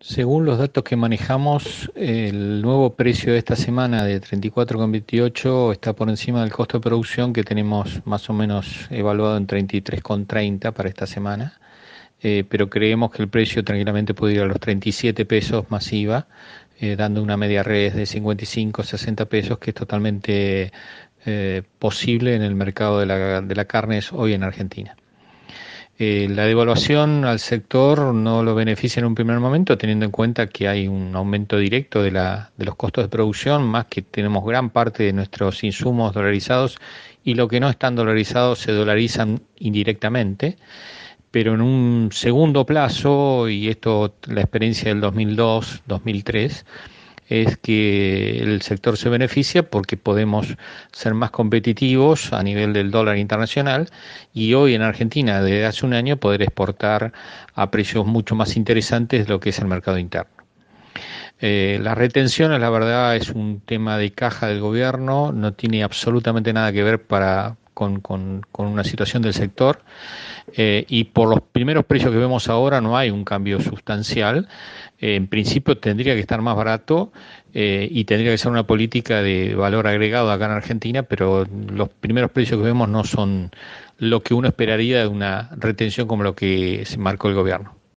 Según los datos que manejamos, el nuevo precio de esta semana de 34,28 está por encima del costo de producción que tenemos más o menos evaluado en 33,30 para esta semana, eh, pero creemos que el precio tranquilamente puede ir a los 37 pesos masiva, eh, dando una media red de 55, 60 pesos, que es totalmente eh, posible en el mercado de la, de la carne hoy en Argentina. Eh, la devaluación al sector no lo beneficia en un primer momento, teniendo en cuenta que hay un aumento directo de, la, de los costos de producción, más que tenemos gran parte de nuestros insumos dolarizados y lo que no están dolarizados se dolarizan indirectamente. Pero en un segundo plazo, y esto la experiencia del 2002-2003, es que el sector se beneficia porque podemos ser más competitivos a nivel del dólar internacional y hoy en Argentina desde hace un año poder exportar a precios mucho más interesantes de lo que es el mercado interno. Eh, las retenciones, la verdad, es un tema de caja del gobierno, no tiene absolutamente nada que ver para, con, con, con una situación del sector eh, y por los primeros precios que vemos ahora no hay un cambio sustancial. Eh, en principio tendría que estar más barato eh, y tendría que ser una política de valor agregado acá en Argentina, pero los primeros precios que vemos no son lo que uno esperaría de una retención como lo que se marcó el gobierno.